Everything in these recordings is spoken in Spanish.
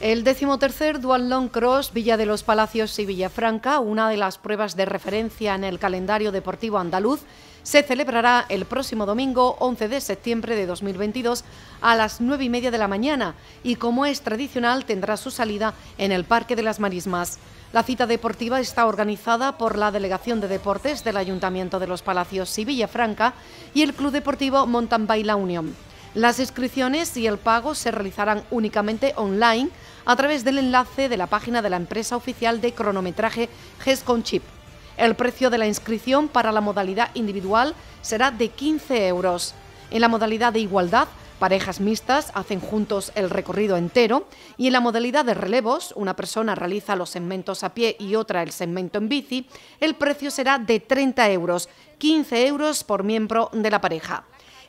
El Dual Long Cross Villa de los Palacios y Villafranca, una de las pruebas de referencia en el calendario deportivo andaluz, se celebrará el próximo domingo 11 de septiembre de 2022 a las 9 y media de la mañana y como es tradicional tendrá su salida en el Parque de las Marismas. La cita deportiva está organizada por la Delegación de Deportes del Ayuntamiento de los Palacios y Villafranca y el Club Deportivo Montanbaila Unión. Las inscripciones y el pago se realizarán únicamente online a través del enlace de la página de la empresa oficial de cronometraje GESConChip. El precio de la inscripción para la modalidad individual será de 15 euros. En la modalidad de igualdad, parejas mixtas hacen juntos el recorrido entero y en la modalidad de relevos, una persona realiza los segmentos a pie y otra el segmento en bici, el precio será de 30 euros, 15 euros por miembro de la pareja.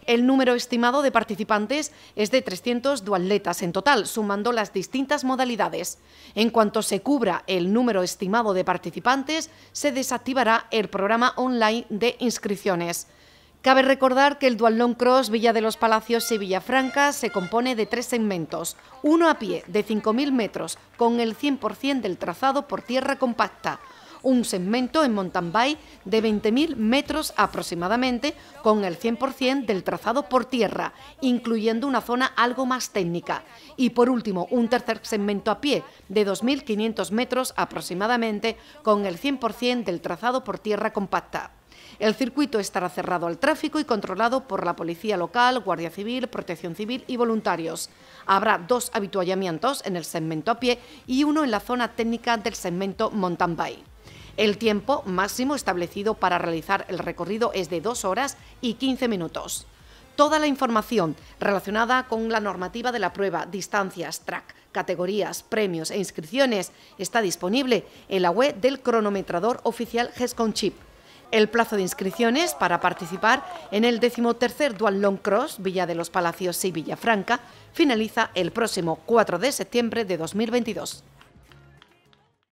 El número estimado de participantes es de 300 dualetas en total, sumando las distintas modalidades. En cuanto se cubra el número estimado de participantes, se desactivará el programa online de inscripciones. Cabe recordar que el dualón Cross Villa de los Palacios y Villafranca se compone de tres segmentos, uno a pie de 5.000 metros, con el 100% del trazado por tierra compacta, un segmento en mountain de 20.000 metros aproximadamente, con el 100% del trazado por tierra, incluyendo una zona algo más técnica. Y por último, un tercer segmento a pie de 2.500 metros aproximadamente, con el 100% del trazado por tierra compacta. El circuito estará cerrado al tráfico y controlado por la policía local, Guardia Civil, Protección Civil y voluntarios. Habrá dos habituallamientos en el segmento a pie y uno en la zona técnica del segmento mountain el tiempo máximo establecido para realizar el recorrido es de 2 horas y 15 minutos. Toda la información relacionada con la normativa de la prueba, distancias, track, categorías, premios e inscripciones está disponible en la web del cronometrador oficial GESCONCHIP. El plazo de inscripciones para participar en el 13 Dual Long Cross Villa de los Palacios y Villafranca finaliza el próximo 4 de septiembre de 2022.